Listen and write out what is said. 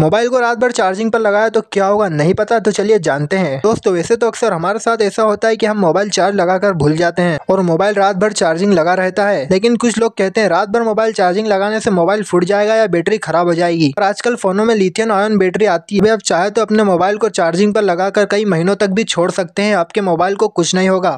mobile को रात भर चार्जिंग पर लगाया तो क्या होगा नहीं पता तो चलिए जानते हैं दोस्तों वैसे तो अक्सर हमारे साथ ऐसा होता है कि हम मोबाइल चार्ज लगाकर भूल जाते हैं और मोबाइल रात भर चार्जिंग लगा रहता है लेकिन कुछ लोग कहते हैं रात भर मोबाइल चार्जिंग लगाने से मोबाइल फूट जाएगा या बैटरी खराब हो जाएगी और आजकल फोनों में लिथियन आयन बैटरी आती है आप चाहे तो अपने मोबाइल को चार्जिंग पर लगाकर कई महीनों तक भी छोड़ सकते हैं आपके मोबाइल को कुछ नहीं होगा